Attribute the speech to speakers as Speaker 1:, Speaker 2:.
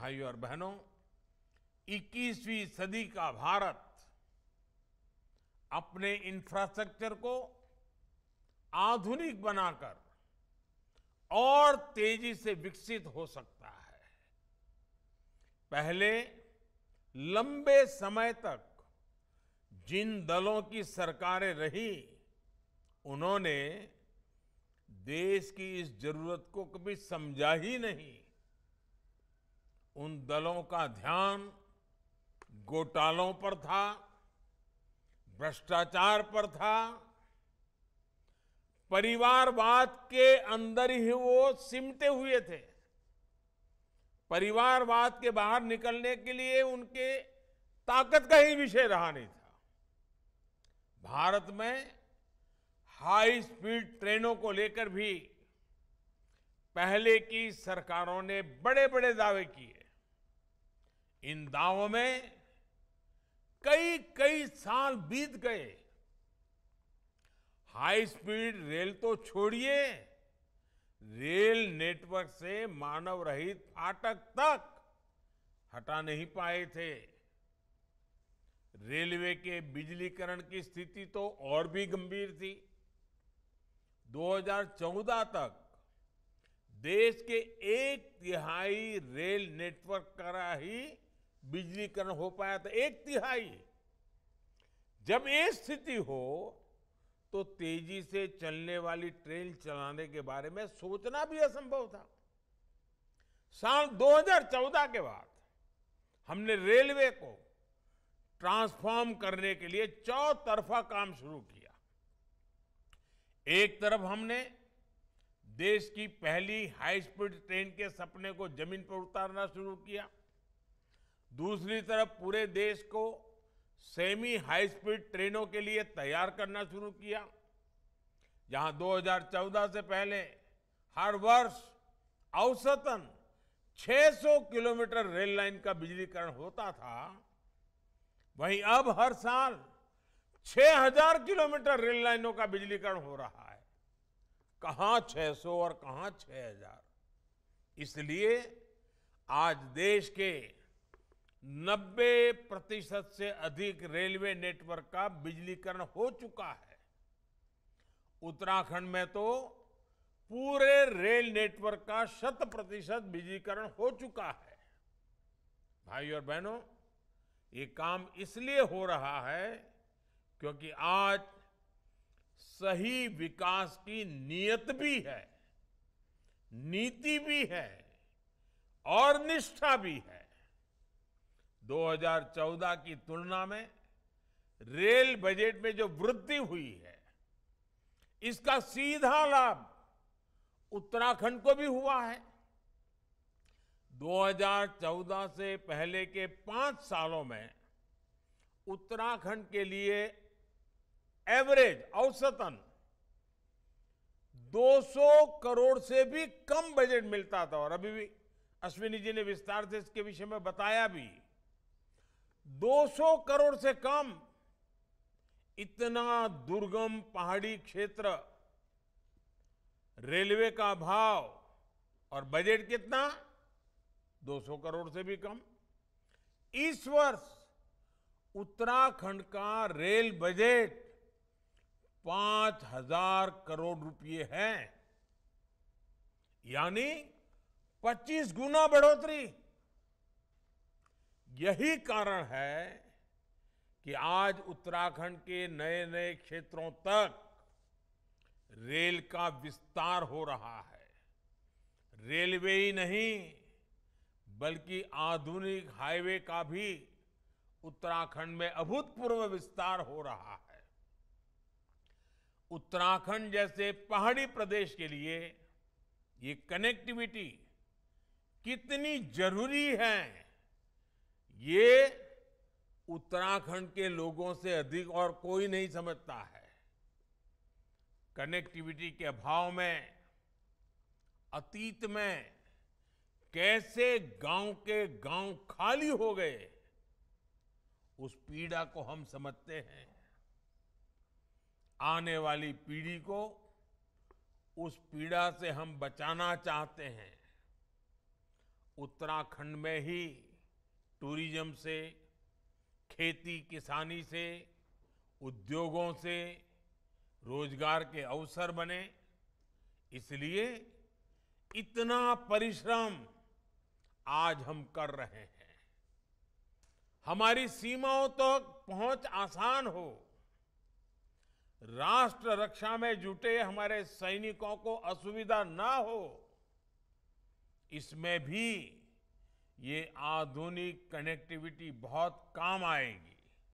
Speaker 1: भाइयों और बहनों 21वीं सदी का भारत अपने इंफ्रास्ट्रक्चर को आधुनिक बनाकर और तेजी से विकसित हो सकता है पहले लंबे समय तक जिन दलों की सरकारें रही उन्होंने देश की इस जरूरत को कभी समझा ही नहीं उन दलों का ध्यान घोटालों पर था भ्रष्टाचार पर था परिवारवाद के अंदर ही वो सिमटे हुए थे परिवारवाद के बाहर निकलने के लिए उनके ताकत का ही विषय रहा नहीं था भारत में हाई स्पीड ट्रेनों को लेकर भी पहले की सरकारों ने बड़े बड़े दावे किए इन दावों में कई कई साल बीत गए हाई स्पीड रेल तो छोड़िए रेल नेटवर्क से मानव रहित फाटक तक हटा नहीं पाए थे रेलवे के बिजलीकरण की स्थिति तो और भी गंभीर थी 2014 तक देश के एक तिहाई रेल नेटवर्क का ही बिजलीकरण हो पाया था तो एक तिहाई जब ये स्थिति हो तो तेजी से चलने वाली ट्रेन चलाने के बारे में सोचना भी असंभव था साल 2014 के बाद हमने रेलवे को ट्रांसफॉर्म करने के लिए चौतरफा काम शुरू किया एक तरफ हमने देश की पहली हाई स्पीड ट्रेन के सपने को जमीन पर उतारना शुरू किया दूसरी तरफ पूरे देश को सेमी हाई स्पीड ट्रेनों के लिए तैयार करना शुरू किया जहां 2014 से पहले हर वर्ष औसतन 600 किलोमीटर रेल लाइन का बिजलीकरण होता था वहीं अब हर साल 6000 किलोमीटर रेल लाइनों का बिजलीकरण हो रहा है कहाँ 600 और कहाँ 6000 इसलिए आज देश के 90 प्रतिशत से अधिक रेलवे नेटवर्क का बिजलीकरण हो चुका है उत्तराखंड में तो पूरे रेल नेटवर्क का शत प्रतिशत बिजलीकरण हो चुका है भाई और बहनों ये काम इसलिए हो रहा है क्योंकि आज सही विकास की नियत भी है नीति भी है और निष्ठा भी है 2014 की तुलना में रेल बजट में जो वृद्धि हुई है इसका सीधा लाभ उत्तराखंड को भी हुआ है 2014 से पहले के पांच सालों में उत्तराखंड के लिए एवरेज औसतन 200 करोड़ से भी कम बजट मिलता था और अभी भी अश्विनी जी ने विस्तार से इसके विषय में बताया भी 200 करोड़ से कम इतना दुर्गम पहाड़ी क्षेत्र रेलवे का भाव और बजट कितना 200 करोड़ से भी कम इस वर्ष उत्तराखंड का रेल बजट पांच हजार करोड़ रुपए है यानी 25 गुना बढ़ोतरी यही कारण है कि आज उत्तराखंड के नए नए क्षेत्रों तक रेल का विस्तार हो रहा है रेलवे ही नहीं बल्कि आधुनिक हाईवे का भी उत्तराखंड में अभूतपूर्व विस्तार हो रहा है उत्तराखंड जैसे पहाड़ी प्रदेश के लिए ये कनेक्टिविटी कितनी जरूरी है ये उत्तराखंड के लोगों से अधिक और कोई नहीं समझता है कनेक्टिविटी के अभाव में अतीत में कैसे गांव के गांव खाली हो गए उस पीड़ा को हम समझते हैं आने वाली पीढ़ी को उस पीड़ा से हम बचाना चाहते हैं उत्तराखंड में ही टूरिज्म से खेती किसानी से उद्योगों से रोजगार के अवसर बने इसलिए इतना परिश्रम आज हम कर रहे हैं हमारी सीमाओं तक तो पहुंच आसान हो राष्ट्र रक्षा में जुटे हमारे सैनिकों को असुविधा ना हो इसमें भी ये आधुनिक कनेक्टिविटी बहुत काम आएगी